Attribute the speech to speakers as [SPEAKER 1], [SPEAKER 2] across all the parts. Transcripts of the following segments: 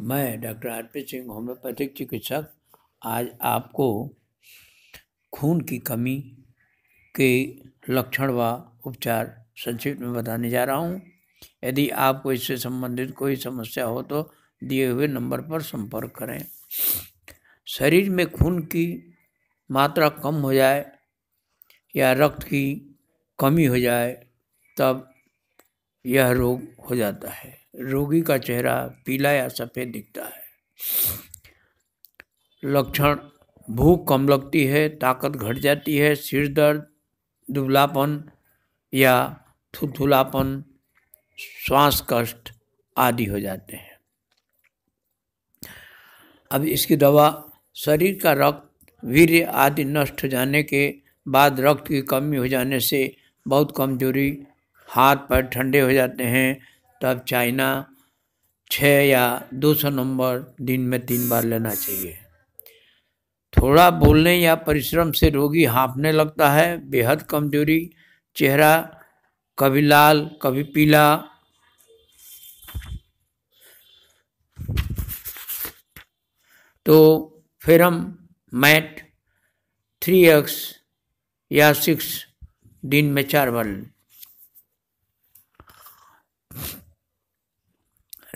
[SPEAKER 1] मैं doctor R P Singh homeopathic चिकित्सक आज आपको खून की कमी के लक्षण व उपचार संक्षिप्त में बताने जा रहा हूँ यदि आपको इससे संबंधित कोई समस्या हो तो दिए हुए नंबर पर संपर्क करें शरीर में खून की मात्रा कम हो जाए या रक्त की कमी हो जाए तब यह रोग हो जाता है रोगी का चेहरा पीला या सफ़ेद दिखता है लक्षण भूख कम लगती है ताकत घट जाती है सिर दर्द दुबलापन या थुथुलापन श्वास कष्ट आदि हो जाते हैं अब इसकी दवा शरीर का रक्त वीर आदि नष्ट हो जाने के बाद रक्त की कमी हो जाने से बहुत कमजोरी हाथ पैर ठंडे हो जाते हैं तब चाइना छः या दो सौ नंबर दिन में तीन बार लेना चाहिए थोड़ा बोलने या परिश्रम से रोगी हाँफने लगता है बेहद कमजोरी चेहरा कभी लाल कभी पीला तो फिर हम मैट थ्री एक्स या सिक्स दिन में चार बार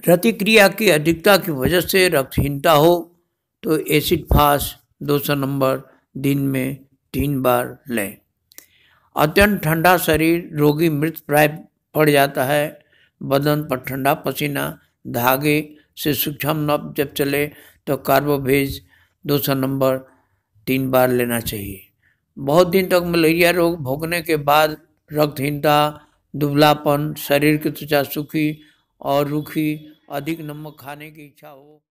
[SPEAKER 1] प्रतिक्रिया की अधिकता की वजह से रक्तहीनता हो तो एसिड फास 200 नंबर दिन में तीन बार लें अत्यंत ठंडा शरीर रोगी मृत प्राय पड़ जाता है बदन पर ठंडा पसीना धागे से सूक्ष्म नब जब चले तो कार्बोभेज 200 नंबर तीन बार लेना चाहिए बहुत दिन तक मलेरिया रोग भोगने के बाद रक्तहीनता दुबलापन शरीर की त्वचा सूखी और रूखी अधिक नमक खाने की इच्छा हो